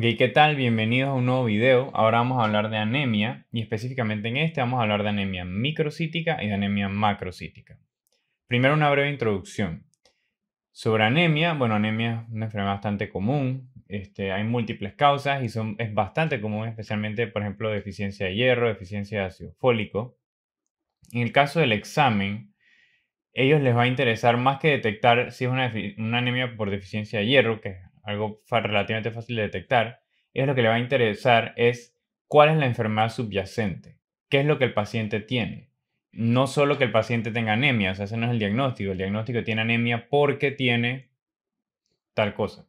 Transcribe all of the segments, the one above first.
¿qué tal? Bienvenidos a un nuevo video. Ahora vamos a hablar de anemia y específicamente en este vamos a hablar de anemia microcítica y de anemia macrocítica. Primero una breve introducción. Sobre anemia, bueno, anemia es una enfermedad bastante común, este, hay múltiples causas y son, es bastante común, especialmente, por ejemplo, deficiencia de hierro, deficiencia de ácido fólico. En el caso del examen, ellos les va a interesar más que detectar si es una, una anemia por deficiencia de hierro, que es algo relativamente fácil de detectar, es lo que le va a interesar es cuál es la enfermedad subyacente, qué es lo que el paciente tiene. No solo que el paciente tenga anemia, o sea, ese no es el diagnóstico, el diagnóstico tiene anemia porque tiene tal cosa.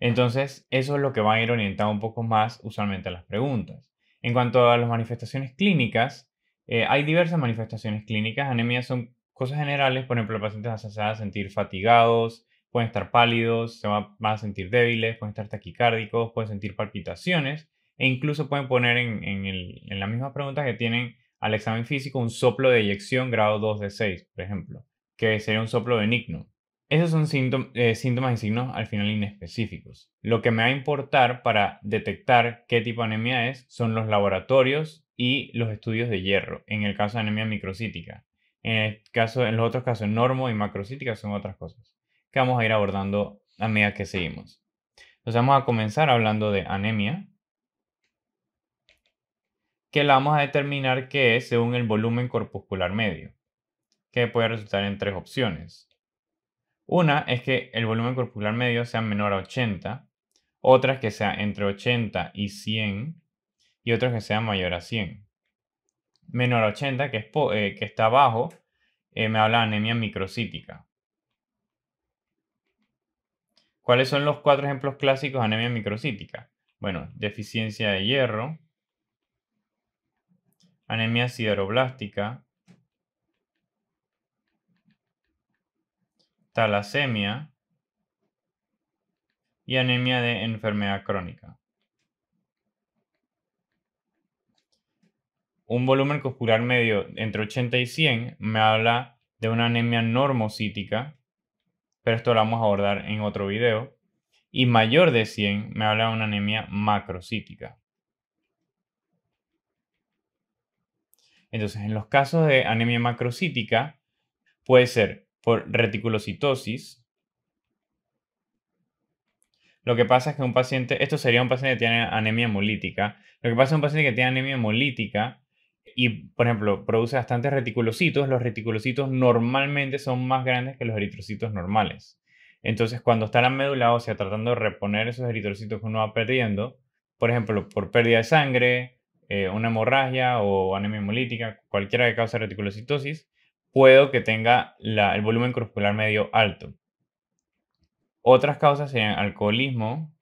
Entonces, eso es lo que va a ir orientado un poco más usualmente a las preguntas. En cuanto a las manifestaciones clínicas, eh, hay diversas manifestaciones clínicas. Anemias son cosas generales, por ejemplo, pacientes asociadas a sentir fatigados, pueden estar pálidos, se van, a sentir débiles, pueden estar taquicárdicos, pueden sentir palpitaciones e incluso pueden poner en, en, el, en las mismas preguntas que tienen al examen físico un soplo de eyección grado 2 de 6, por ejemplo, que sería un soplo benigno. Esos son eh, síntomas y signos al final inespecíficos. Lo que me va a importar para detectar qué tipo de anemia es son los laboratorios y los estudios de hierro, en el caso de anemia microcítica. En, el caso, en los otros casos, normo y macrocítica son otras cosas que vamos a ir abordando a medida que seguimos. Entonces vamos a comenzar hablando de anemia, que la vamos a determinar que es según el volumen corpuscular medio, que puede resultar en tres opciones. Una es que el volumen corpuscular medio sea menor a 80, otra es que sea entre 80 y 100, y otra que sea mayor a 100. Menor a 80, que, es eh, que está abajo, eh, me habla de anemia microcítica. ¿Cuáles son los cuatro ejemplos clásicos de anemia microcítica? Bueno, deficiencia de hierro, anemia sideroblástica, talasemia y anemia de enfermedad crónica. Un volumen corporal medio entre 80 y 100 me habla de una anemia normocítica pero esto lo vamos a abordar en otro video. Y mayor de 100 me habla de una anemia macrocítica. Entonces, en los casos de anemia macrocítica, puede ser por reticulocitosis. Lo que pasa es que un paciente, esto sería un paciente que tiene anemia hemolítica. Lo que pasa es que un paciente que tiene anemia hemolítica y, por ejemplo, produce bastantes reticulocitos. Los reticulocitos normalmente son más grandes que los eritrocitos normales. Entonces, cuando está la médula ósea tratando de reponer esos eritrocitos que uno va perdiendo, por ejemplo, por pérdida de sangre, eh, una hemorragia o anemia hemolítica, cualquiera que cause reticulocitosis, puedo que tenga el volumen corpuscular medio alto. Otras causas serían alcoholismo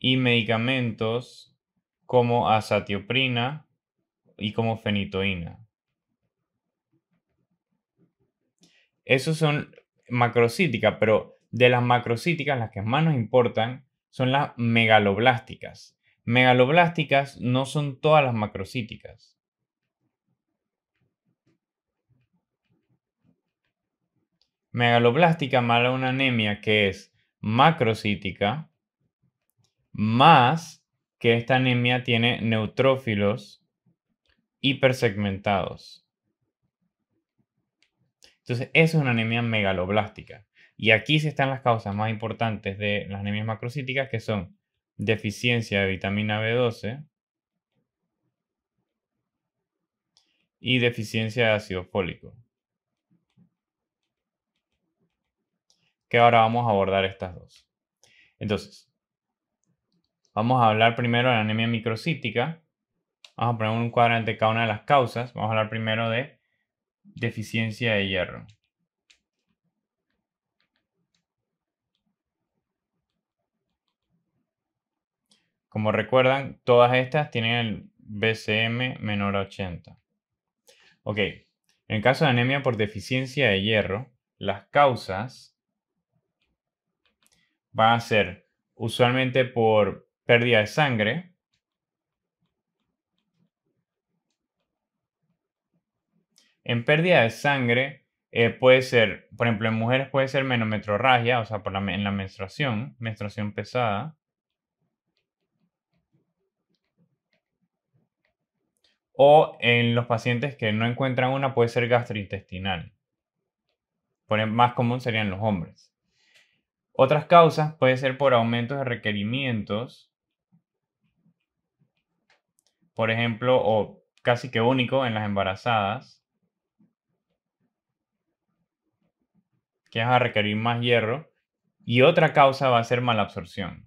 y medicamentos como azatioprina y como fenitoína. Esos son macrocíticas, pero de las macrocíticas las que más nos importan son las megaloblásticas. Megaloblásticas no son todas las macrocíticas. Megaloblástica mala una anemia que es macrocítica más que esta anemia tiene neutrófilos hipersegmentados. Entonces, eso es una anemia megaloblástica. Y aquí se están las causas más importantes de las anemias macrocíticas, que son deficiencia de vitamina B12 y deficiencia de ácido fólico. Que ahora vamos a abordar estas dos. Entonces, Vamos a hablar primero de la anemia microcítica. Vamos a poner un cuadrante cada una de las causas. Vamos a hablar primero de deficiencia de hierro. Como recuerdan, todas estas tienen el BCM menor a 80. Ok, en el caso de anemia por deficiencia de hierro, las causas van a ser usualmente por pérdida de sangre. En pérdida de sangre eh, puede ser, por ejemplo, en mujeres puede ser menometrorragia, o sea, en la menstruación, menstruación pesada. O en los pacientes que no encuentran una puede ser gastrointestinal. Por más común serían los hombres. Otras causas puede ser por aumentos de requerimientos por ejemplo, o casi que único en las embarazadas, que vas a requerir más hierro, y otra causa va a ser malabsorción.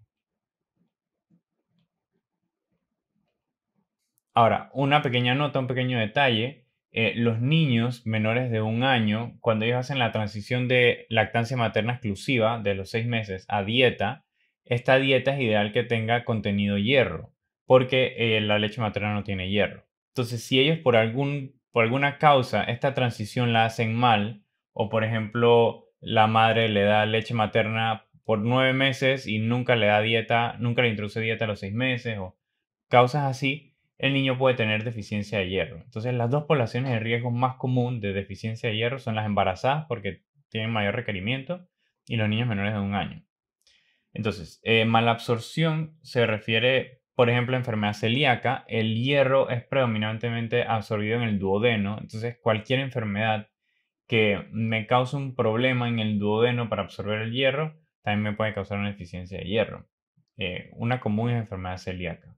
Ahora, una pequeña nota, un pequeño detalle. Eh, los niños menores de un año, cuando ellos hacen la transición de lactancia materna exclusiva de los seis meses a dieta, esta dieta es ideal que tenga contenido hierro porque eh, la leche materna no tiene hierro. Entonces, si ellos por, algún, por alguna causa esta transición la hacen mal, o por ejemplo la madre le da leche materna por nueve meses y nunca le da dieta, nunca le introduce dieta a los seis meses, o causas así, el niño puede tener deficiencia de hierro. Entonces, las dos poblaciones de riesgo más común de deficiencia de hierro son las embarazadas, porque tienen mayor requerimiento, y los niños menores de un año. Entonces, eh, malabsorción se refiere por ejemplo, enfermedad celíaca, el hierro es predominantemente absorbido en el duodeno, entonces cualquier enfermedad que me cause un problema en el duodeno para absorber el hierro, también me puede causar una deficiencia de hierro. Eh, una común es enfermedad celíaca.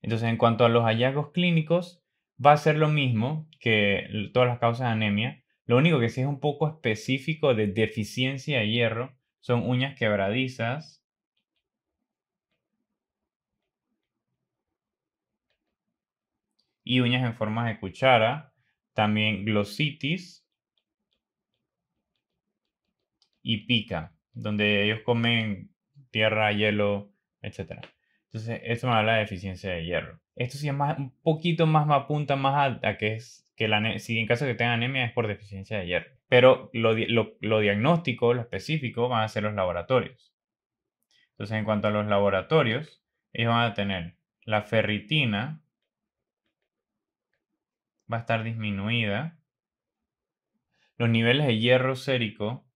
Entonces, en cuanto a los hallazgos clínicos, va a ser lo mismo que todas las causas de anemia. Lo único que sí es un poco específico de deficiencia de hierro son uñas quebradizas, y uñas en forma de cuchara, también glositis y pica, donde ellos comen tierra, hielo, etc. Entonces, esto me habla de deficiencia de hierro. Esto sí es más, un poquito más, me apunta más alta, que es que si en caso de que tengan anemia es por deficiencia de hierro. Pero lo, lo diagnóstico, lo específico, van a ser los laboratorios. Entonces, en cuanto a los laboratorios, ellos van a tener la ferritina, va a estar disminuida. Los niveles de hierro sérico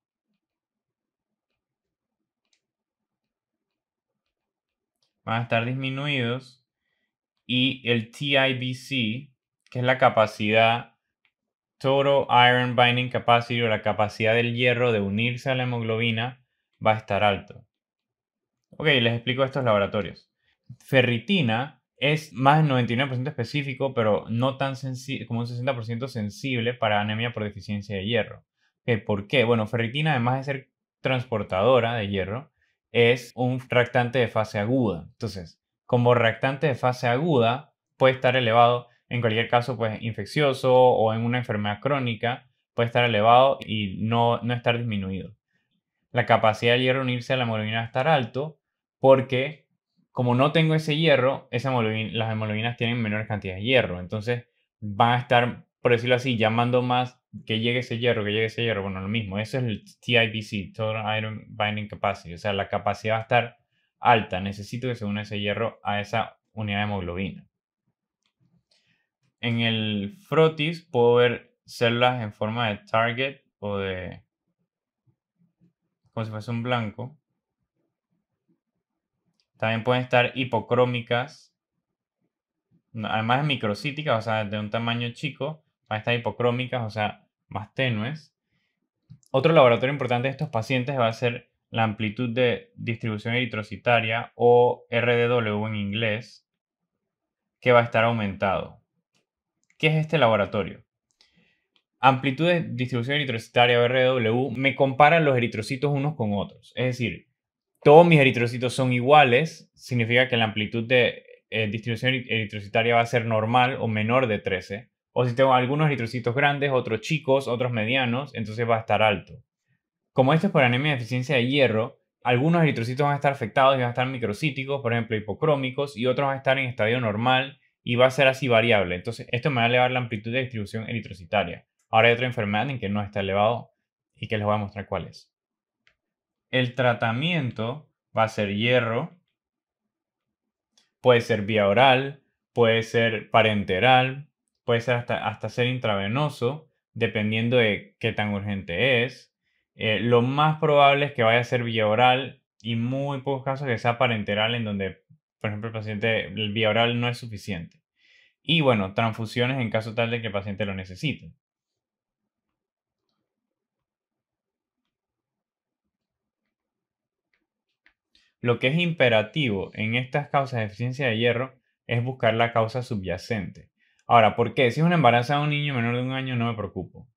van a estar disminuidos y el TIBC, que es la capacidad Total Iron Binding Capacity o la capacidad del hierro de unirse a la hemoglobina, va a estar alto. Ok, les explico estos laboratorios. Ferritina es más del 99% específico, pero no tan sensible, como un 60% sensible para anemia por deficiencia de hierro. ¿Por qué? Bueno, ferritina, además de ser transportadora de hierro, es un reactante de fase aguda. Entonces, como reactante de fase aguda, puede estar elevado, en cualquier caso, pues infeccioso o en una enfermedad crónica, puede estar elevado y no, estar disminuido. La capacidad de hierro unirse a la hemoglobina va a estar alto porque como no tengo ese hierro, las hemoglobinas tienen menores cantidades de hierro. Entonces van a estar, por decirlo así, llamando más que llegue ese hierro, que llegue ese hierro. Bueno, lo mismo. Eso es el TIBC, Total Iron Binding Capacity. O sea, la capacidad va a estar alta. Necesito que se une ese hierro a esa unidad de hemoglobina. En el frotis puedo ver células en forma de target o de... como si fuese un blanco también pueden estar hipocrómicas, además microcíticas, o sea, de un tamaño chico, van a estar hipocrómicas, o sea, más tenues. Otro laboratorio importante de estos pacientes va a ser la amplitud de distribución eritrocitaria o RDW en inglés, que va a estar aumentado. ¿Qué es este laboratorio? Amplitud de distribución eritrocitaria o RDW me compara los eritrocitos unos con otros. Es decir, todos mis eritrocitos son iguales, significa que la amplitud de eh, distribución eritrocitaria va a ser normal o menor de 13. O si tengo algunos eritrocitos grandes, otros chicos, otros medianos, entonces va a estar alto. Como esto es por anemia de deficiencia de hierro, algunos eritrocitos van a estar afectados y van a estar microcíticos, por ejemplo hipocrómicos, y otros van a estar en estadio normal y va a ser así variable. Entonces, esto me va a elevar la amplitud de distribución eritrocitaria. Ahora hay otra enfermedad en que no está elevado y que les voy a mostrar cuál es. El tratamiento va a ser hierro, puede ser vía oral, puede ser parenteral, puede ser hasta, hasta ser intravenoso, dependiendo de qué tan urgente es. Eh, lo más probable es que vaya a ser vía oral y muy pocos casos que sea parenteral en donde, por ejemplo, el paciente, vía oral no es suficiente. Y bueno, transfusiones en caso tal de que el paciente lo necesite. Lo que es imperativo en estas causas de deficiencia de hierro es buscar la causa subyacente. Ahora, ¿por qué? Si es una embarazada de un niño menor de un año, no me preocupo.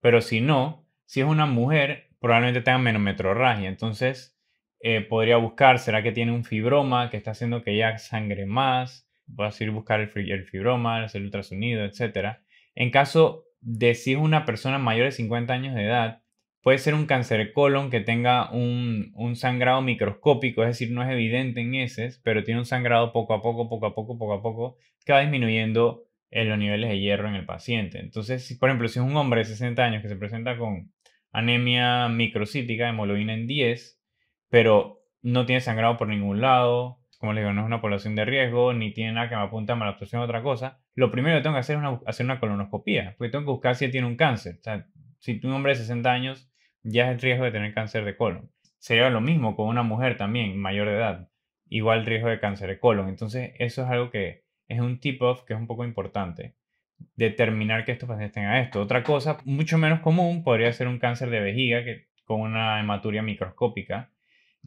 Pero si no, si es una mujer, probablemente tenga menometrorragia. Entonces, eh, podría buscar, ¿será que tiene un fibroma que está haciendo que ella sangre más? Puedo ir buscar el, el fibroma, hacer el ultrasonido, etc. En caso de si es una persona mayor de 50 años de edad, Puede ser un cáncer de colon que tenga un, sangrado microscópico, es decir, no es evidente en heces, pero tiene un sangrado poco a poco, poco a poco, poco a poco, que va disminuyendo en los niveles de hierro en el paciente. Entonces, por ejemplo, si es un hombre de 60 años que se presenta con anemia microcítica, hemoglobina en 10, pero no tiene sangrado por ningún lado, como les digo, no es una población de riesgo, ni tiene nada que me apunte a malabsorción o otra cosa, lo primero que tengo que hacer es hacer una colonoscopia, porque tengo que buscar si tiene un cáncer. O si un hombre de 60 años ya es el riesgo de tener cáncer de colon. Sería lo mismo con una mujer también mayor de edad, igual riesgo de cáncer de colon. Entonces eso es algo que es un tip-off que es un poco importante. Determinar que estos pacientes tengan esto. Otra cosa mucho menos común podría ser un cáncer de vejiga que, con una hematuria microscópica,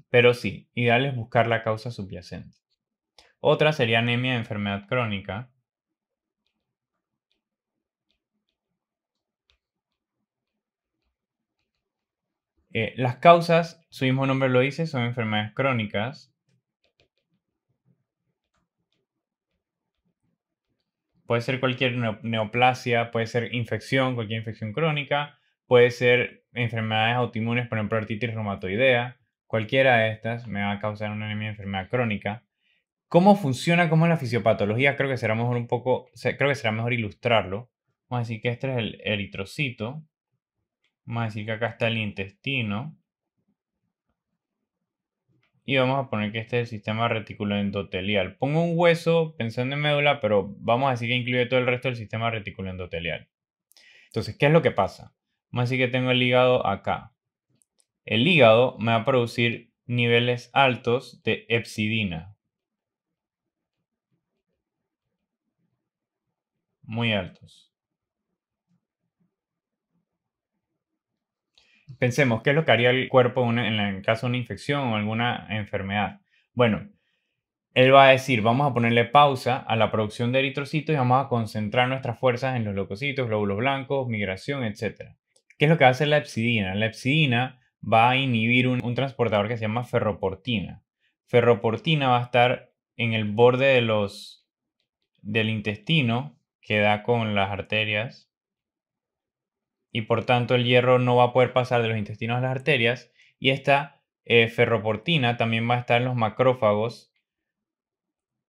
pero sí, ideal es buscar la causa subyacente. Otra sería anemia de enfermedad crónica, Eh, las causas, su mismo nombre lo dice, son enfermedades crónicas. Puede ser cualquier neoplasia, puede ser infección, cualquier infección crónica, puede ser enfermedades autoinmunes, por ejemplo, artritis reumatoidea. Cualquiera de estas me va a causar una anemia enfermedad crónica. ¿Cómo funciona? ¿Cómo es la fisiopatología? Creo que será mejor un poco, creo que será mejor ilustrarlo. Vamos a decir que este es el eritrocito. Vamos a decir que acá está el intestino. Y vamos a poner que este es el sistema endotelial. Pongo un hueso pensando en médula, pero vamos a decir que incluye todo el resto del sistema endotelial. Entonces, ¿qué es lo que pasa? Vamos a decir que tengo el hígado acá. El hígado me va a producir niveles altos de epsidina. Muy altos. pensemos, ¿qué es lo que haría el cuerpo en caso de una infección o alguna enfermedad? Bueno, él va a decir, vamos a ponerle pausa a la producción de eritrocitos y vamos a concentrar nuestras fuerzas en los leucocitos, glóbulos blancos, migración, etc. ¿Qué es lo que hace la epsidina? La epsidina va a inhibir un, un transportador que se llama ferroportina. Ferroportina va a estar en el borde de los, del intestino que da con las arterias y por tanto el hierro no va a poder pasar de los intestinos a las arterias y esta eh, ferroportina también va a estar en los macrófagos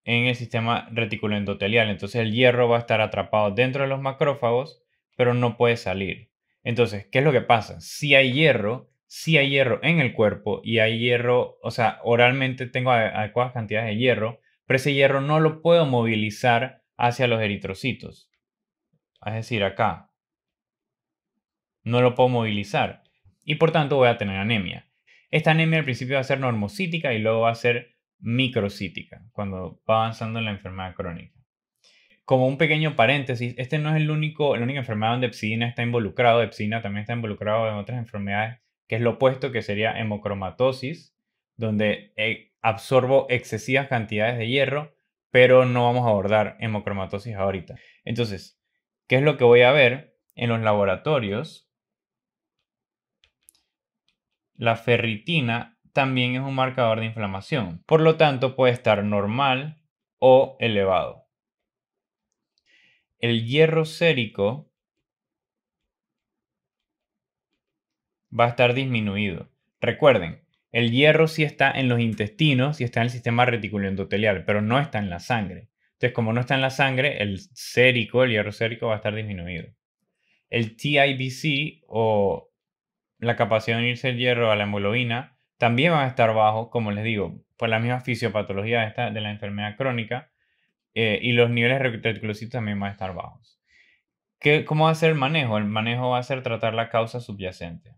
en el sistema reticuloendotelial. Entonces el hierro va a estar atrapado dentro de los macrófagos, pero no puede salir. Entonces, ¿qué es lo que pasa? Si hay hierro, si hay hierro en el cuerpo y hay hierro, o sea, oralmente tengo adecuadas cantidades de hierro, pero ese hierro no lo puedo movilizar hacia los eritrocitos. Es decir, acá, no lo puedo movilizar y por tanto voy a tener anemia. Esta anemia al principio va a ser normocítica y luego va a ser microcítica cuando va avanzando en la enfermedad crónica. Como un pequeño paréntesis, este no es el único, la única enfermedad donde Epsidina está involucrado. Epsidina también está involucrado en otras enfermedades, que es lo opuesto, que sería hemocromatosis, donde eh, absorbo excesivas cantidades de hierro, pero no vamos a abordar hemocromatosis ahorita. Entonces, ¿qué es lo que voy a ver en los laboratorios? La ferritina también es un marcador de inflamación, por lo tanto puede estar normal o elevado. El hierro sérico va a estar disminuido. Recuerden, el hierro sí está en los intestinos, y está en el sistema endotelial, pero no está en la sangre. Entonces, como no está en la sangre, el sérico, el hierro sérico va a estar disminuido. El TIBC o la capacidad de unirse el hierro a la hemoglobina también va a estar bajo como les digo, por la misma fisiopatología de la enfermedad crónica eh, y los niveles de reticulocitos también van a estar bajos. ¿Qué, ¿Cómo va a ser el manejo? El manejo va a ser tratar la causa subyacente.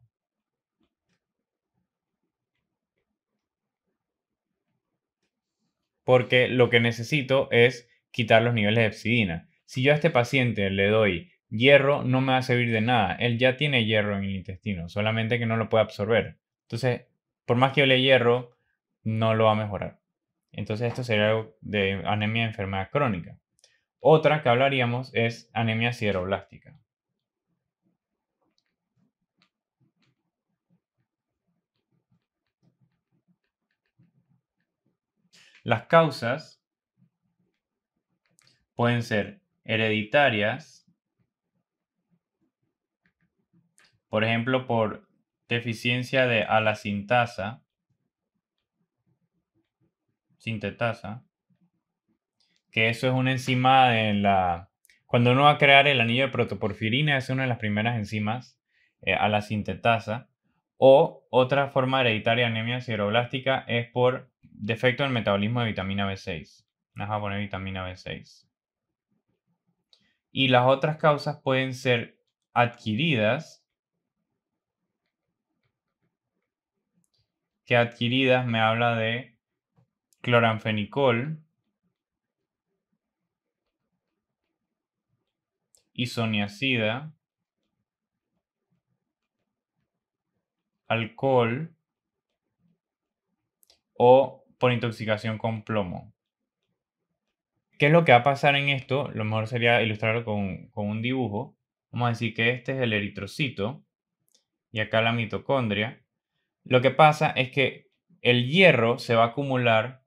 Porque lo que necesito es quitar los niveles de epsidina. Si yo a este paciente le doy hierro no me va a servir de nada. Él ya tiene hierro en el intestino, solamente que no lo puede absorber. Entonces, por más que yo hierro, no lo va a mejorar. Entonces, esto sería algo de anemia de enfermedad crónica. Otra que hablaríamos es anemia sideroblástica. Las causas pueden ser hereditarias, por ejemplo, por deficiencia de alacintasa, sintetasa, que eso es una enzima en la... Cuando uno va a crear el anillo de protoporfirina, es una de las primeras enzimas eh, a la sintetasa. O otra forma hereditaria de anemia sideroblástica es por defecto en el metabolismo de vitamina B6. Nos va a poner vitamina B6. Y las otras causas pueden ser adquiridas que adquiridas me habla de cloranfenicol, isoniacida, alcohol o por intoxicación con plomo. ¿Qué es lo que va a pasar en esto? Lo mejor sería ilustrarlo con, con un dibujo. Vamos a decir que este es el eritrocito y acá la mitocondria lo que pasa es que el hierro se va a acumular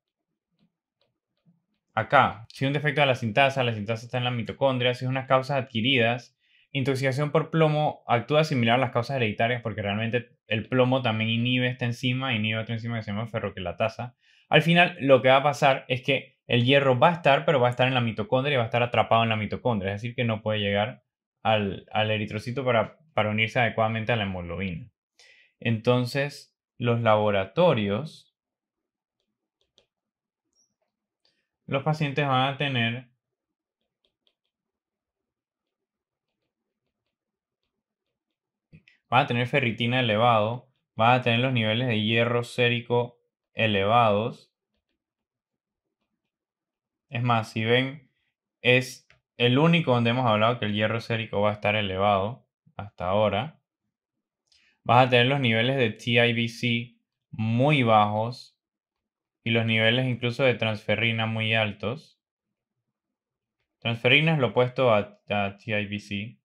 acá. Si un defecto de la sintasa, la sintasa está en la mitocondria, si es unas causas adquiridas, intoxicación por plomo actúa similar a las causas hereditarias porque realmente el plomo también inhibe esta enzima, inhibe otra enzima que se llama ferroquelatasa. Al final lo que va a pasar es que el hierro va a estar, pero va a estar en la mitocondria y va a estar atrapado en la mitocondria, es decir, que no puede llegar al, eritrocito para unirse adecuadamente a la hemoglobina. Entonces, los laboratorios, los pacientes van a tener van a tener ferritina elevado, van a tener los niveles de hierro sérico elevados. Es más, si ven, es el único donde hemos hablado que el hierro sérico va a estar elevado hasta ahora vas a tener los niveles de TIBC muy bajos y los niveles incluso de transferrina muy altos. Transferrina es lo opuesto a, TIBC.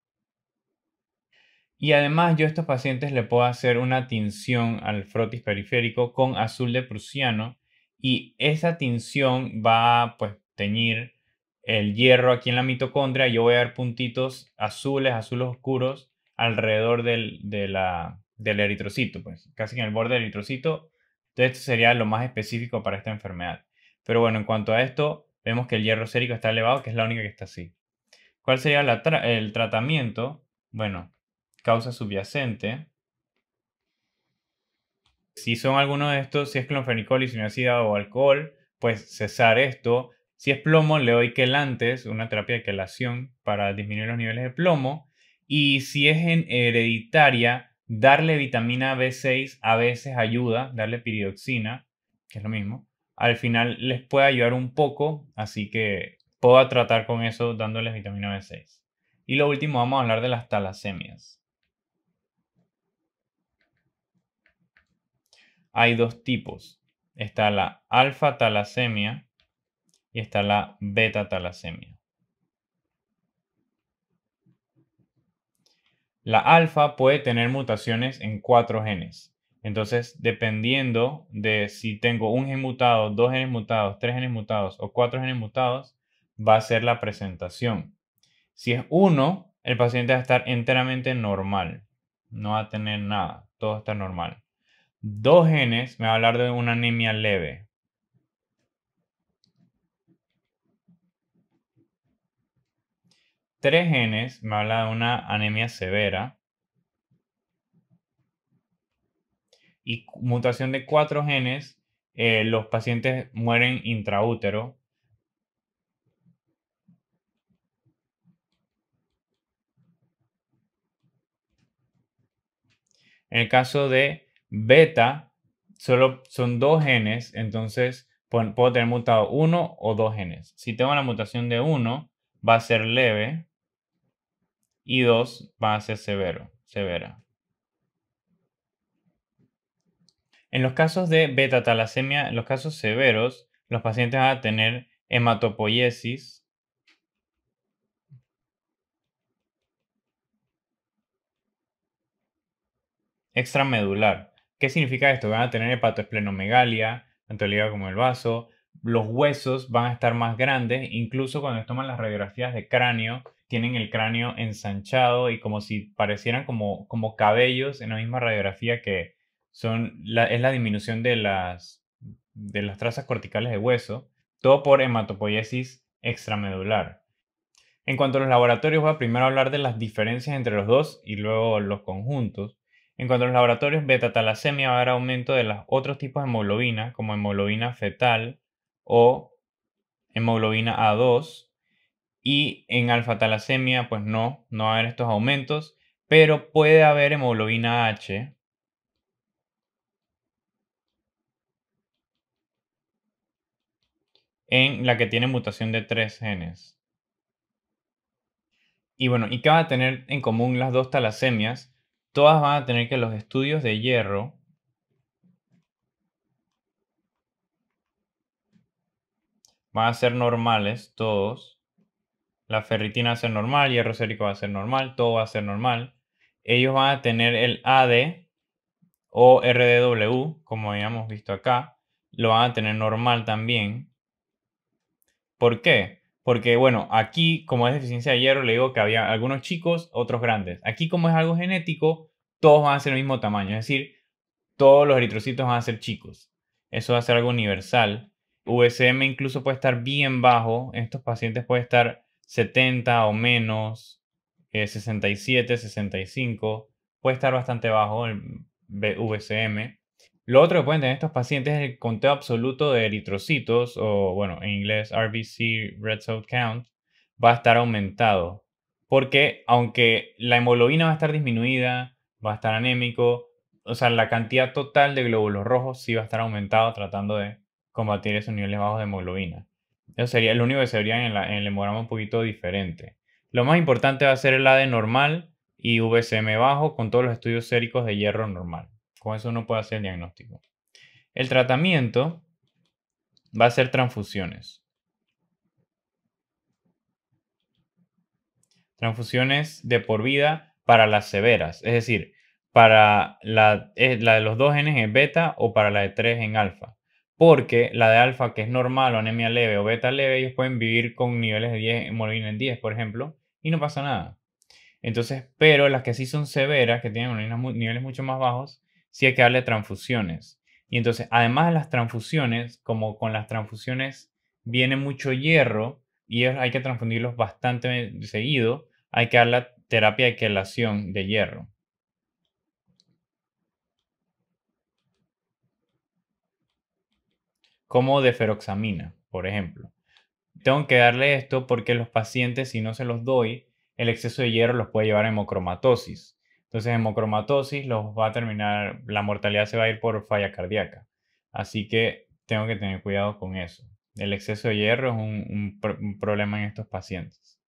Y además yo a estos pacientes le puedo hacer una tinción al frotis periférico con azul de prusiano y esa tinción va a pues, teñir el hierro aquí en la mitocondria. Yo voy a ver puntitos azules, azules oscuros alrededor del, de la, del eritrocito, pues casi en el borde del eritrocito. Entonces esto sería lo más específico para esta enfermedad. Pero bueno, en cuanto a esto, vemos que el hierro sérico está elevado, que es la única que está así. ¿Cuál sería el tratamiento? Bueno, causa subyacente. Si son algunos de estos, si es clonfenicol, o alcohol, pues cesar esto. Si es plomo, le doy quelantes, una terapia de quelación para disminuir los niveles de plomo. Y si es hereditaria, Darle vitamina B6 a veces ayuda, darle piridoxina, que es lo mismo. Al final les puede ayudar un poco, así que puedo tratar con eso dándoles vitamina B6. Y lo último, vamos a hablar de las talasemias. Hay dos tipos. Está la alfa talasemia y está la beta talasemia. La alfa puede tener mutaciones en cuatro genes. Entonces, dependiendo de si tengo un gen mutado, dos genes mutados, tres genes mutados o cuatro genes mutados, va a ser la presentación. Si es uno, el paciente va a estar enteramente normal. No va a tener nada. Todo está normal. Dos genes me va a hablar de una anemia leve. tres genes me habla de una anemia severa. Y mutación de cuatro genes, eh, los pacientes mueren intraútero. En el caso de beta, solo son dos genes, entonces puedo tener mutado uno o dos genes. Si tengo la mutación de uno, va a ser leve y dos, va a ser severo, severa. En los casos de beta-talasemia, en los casos severos, los pacientes van a tener hematopoiesis, extramedular. ¿Qué significa esto? Van a tener hepatoesplenomegalia, tanto el hígado como el vaso, los huesos van a estar más grandes, incluso cuando toman las radiografías de cráneo, tienen el cráneo ensanchado y como si parecieran como, como cabellos en la misma radiografía que son es la disminución de las, de las trazas corticales de hueso, todo por hematopoiesis extramedular. En cuanto a los laboratorios, voy a primero hablar de las diferencias entre los dos y luego los conjuntos. En cuanto a los laboratorios, beta-talasemia va a haber aumento de los otros tipos de hemoglobina, como hemoglobina fetal, o hemoglobina A2 y en alfa-talasemia pues no, no va a haber estos aumentos, pero puede haber hemoglobina H. en la que tiene mutación de tres genes. Y bueno, ¿y qué van a tener en común las dos talasemias? Todas van a tener que los estudios de hierro van a ser normales todos. La ferritina va a ser normal, hierro sérico va a ser normal, todo va a ser normal. Ellos van a tener el AD o RDW, como habíamos visto acá, lo van a tener normal también. ¿Por qué? Porque, bueno, aquí, como es deficiencia de hierro, le digo que había algunos chicos, otros grandes. Aquí, como es algo genético, todos van a ser el mismo tamaño. Es decir, todos los eritrocitos van a ser chicos. Eso va a ser algo universal VSM incluso puede estar bien bajo, en estos pacientes puede estar 70 o menos, 67, eh, 65, puede estar bastante bajo el VSM. Lo otro que pueden tener estos pacientes es el conteo absoluto de eritrocitos, o bueno, en inglés RBC, Red Cell Count, va a estar aumentado. Porque aunque la hemoglobina va a estar disminuida, va a estar anémico, o sea, la cantidad total de glóbulos rojos sí va a estar aumentado tratando de combatir esos niveles bajos de hemoglobina. Eso sería el único que se vería en, el hemograma un poquito diferente. Lo más importante va a ser el AD normal y VCM bajo con todos los estudios séricos de hierro normal. Con eso no puede hacer el diagnóstico. El tratamiento va a ser transfusiones. Transfusiones de por vida para las severas, es decir, para la, eh, la de los dos genes en beta o para la de tres en alfa porque la de alfa, que es normal, o anemia leve o beta leve, ellos pueden vivir con niveles de 10, hemoglobina en 10, por ejemplo, y no pasa nada. Entonces, pero las que sí son severas, que tienen niveles mucho más bajos, sí hay que darle transfusiones. Y entonces, además de las transfusiones, como con las transfusiones viene mucho hierro y hay que transfundirlos bastante eh, seguido, hay que dar la terapia de quelación de hierro. como de feroxamina, por ejemplo. Tengo que darle esto porque los pacientes, si no se los doy, el exceso de hierro los puede llevar a hemocromatosis. Entonces, hemocromatosis los va a terminar, la mortalidad se va a ir por falla cardíaca. Así que tengo que tener cuidado con eso. El exceso de hierro es un, un problema en estos pacientes.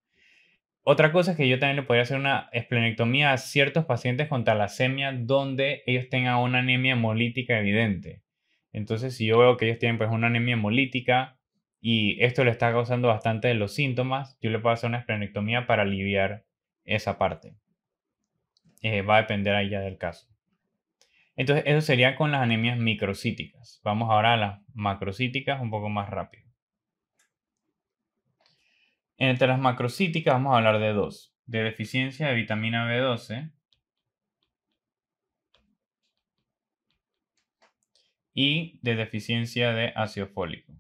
Otra cosa es que yo también le podría hacer una esplenectomía a ciertos pacientes con talasemia donde ellos tengan una anemia hemolítica evidente. Entonces, si yo veo que ellos tienen pues una anemia hemolítica y esto le está causando bastante de los síntomas, yo le puedo hacer una esplenectomía para aliviar esa parte. Eh, va a depender ahí ya del caso. Entonces, eso sería con las anemias microcíticas. Vamos ahora a las macrocíticas un poco más rápido. Entre las macrocíticas vamos a hablar de dos. De deficiencia de vitamina B12 y de deficiencia de ácido fólico.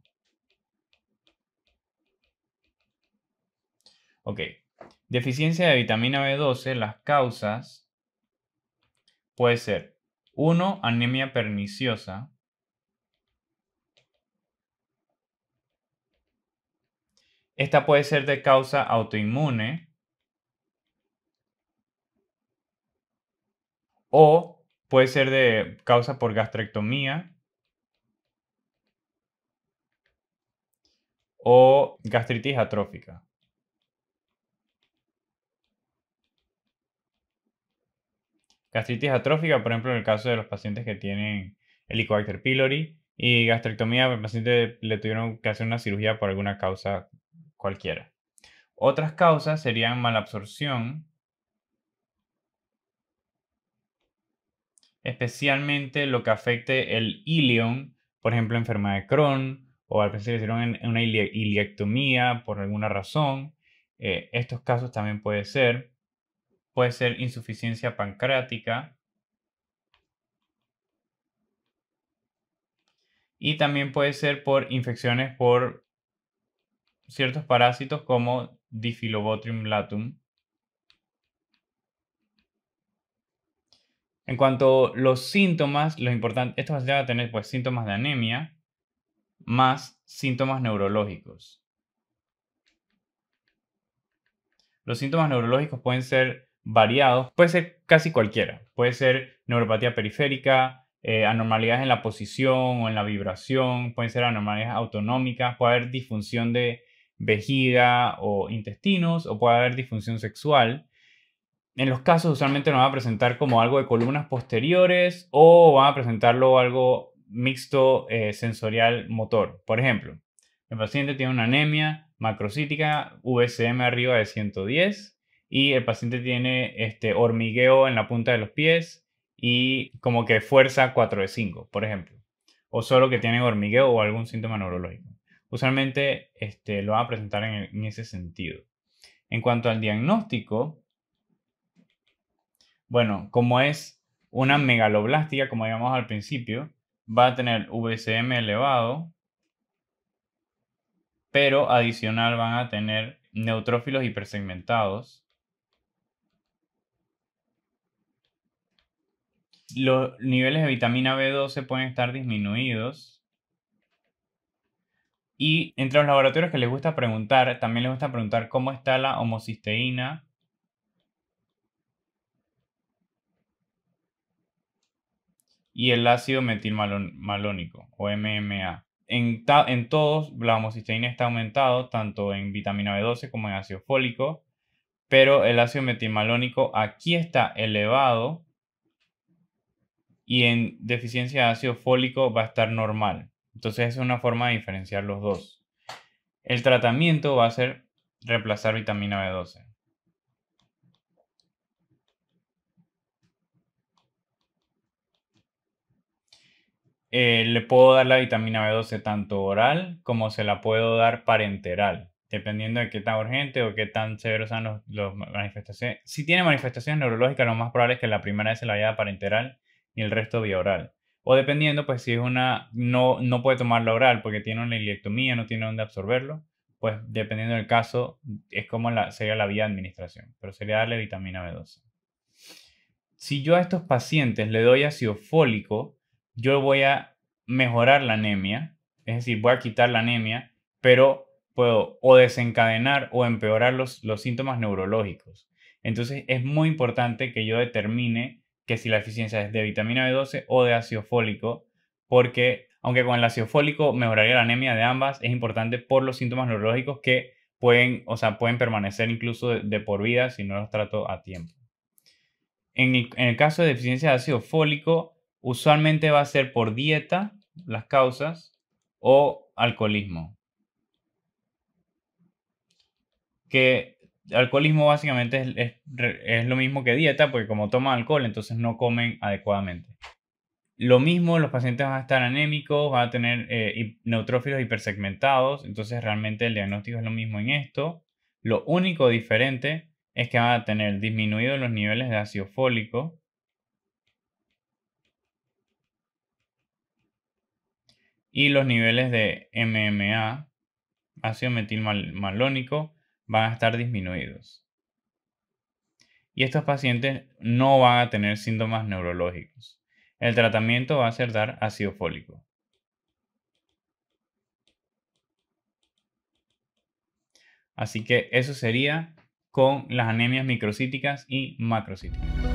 Ok, deficiencia de vitamina B12, las causas puede ser 1. Anemia perniciosa. Esta puede ser de causa autoinmune o puede ser de causa por gastrectomía o gastritis atrófica. Gastritis atrófica, por ejemplo, en el caso de los pacientes que tienen Helicobacter pylori y gastrectomía, el paciente le tuvieron que hacer una cirugía por alguna causa cualquiera. Otras causas serían malabsorción, especialmente lo que afecte el ilion, por ejemplo, enfermedad de Crohn, o al principio hicieron una iliectomía por alguna razón. Eh, estos casos también puede ser. Puede ser insuficiencia pancreática. Y también puede ser por infecciones por ciertos parásitos como Difilobotrium latum. En cuanto a los síntomas, lo importante, esto a tener pues, síntomas de anemia, más síntomas neurológicos. Los síntomas neurológicos pueden ser variados, puede ser casi cualquiera. Puede ser neuropatía periférica, eh, anormalidades en la posición o en la vibración, pueden ser anormalidades autonómicas, puede haber disfunción de vejiga o intestinos, o puede haber disfunción sexual. En los casos usualmente nos va a presentar como algo de columnas posteriores o va a presentarlo algo mixto eh, sensorial motor. Por ejemplo, el paciente tiene una anemia macrocítica, usm arriba de 110 y el paciente tiene este hormigueo en la punta de los pies y como que fuerza 4 de 5, por ejemplo, o solo que tiene hormigueo o algún síntoma neurológico. Usualmente este, lo va a presentar en, ese sentido. En cuanto al diagnóstico, bueno, como es una megaloblástica, como llamamos al principio, va a tener VCM elevado, pero adicional van a tener neutrófilos hipersegmentados. Los niveles de vitamina B12 pueden estar disminuidos. Y entre los laboratorios que les gusta preguntar, también les gusta preguntar cómo está la homocisteína y el ácido metilmalónico o MMA. En, en todos, la homocisteína está aumentado tanto en vitamina B12 como en ácido fólico, pero el ácido metilmalónico aquí está elevado y en deficiencia de ácido fólico va a estar normal. Entonces es una forma de diferenciar los dos. El tratamiento va a ser reemplazar vitamina B12. Eh, le puedo dar la vitamina B12 tanto oral como se la puedo dar parenteral, dependiendo de qué tan urgente o qué tan severos sean las manifestaciones. Si tiene manifestaciones neurológicas, lo más probable es que la primera vez se la haya parenteral y el resto vía oral. O dependiendo, pues si es una, no, no puede tomarlo oral porque tiene una iliectomía, no tiene dónde absorberlo, pues dependiendo del caso, es como la, sería la vía de administración, pero sería darle vitamina B12. Si yo a estos pacientes le doy ácido fólico, yo voy a mejorar la anemia, es decir, voy a quitar la anemia, pero puedo o desencadenar o empeorar los, los síntomas neurológicos. Entonces es muy importante que yo determine que si la eficiencia es de vitamina B12 o de ácido fólico, porque aunque con el ácido fólico mejoraría la anemia de ambas, es importante por los síntomas neurológicos que pueden, o sea, pueden permanecer incluso de, por vida si no los trato a tiempo. En el, en el caso de deficiencia de ácido fólico, usualmente va a ser por dieta, las causas, o alcoholismo. Que alcoholismo básicamente es, lo mismo que dieta, porque como toman alcohol, entonces no comen adecuadamente. Lo mismo, los pacientes van a estar anémicos, van a tener eh, neutrófilos hipersegmentados, entonces realmente el diagnóstico es lo mismo en esto. Lo único diferente es que van a tener disminuidos los niveles de ácido fólico, y los niveles de MMA, ácido metilmalónico, van a estar disminuidos. Y estos pacientes no van a tener síntomas neurológicos. El tratamiento va a ser dar ácido fólico. Así que eso sería con las anemias microcíticas y macrocíticas.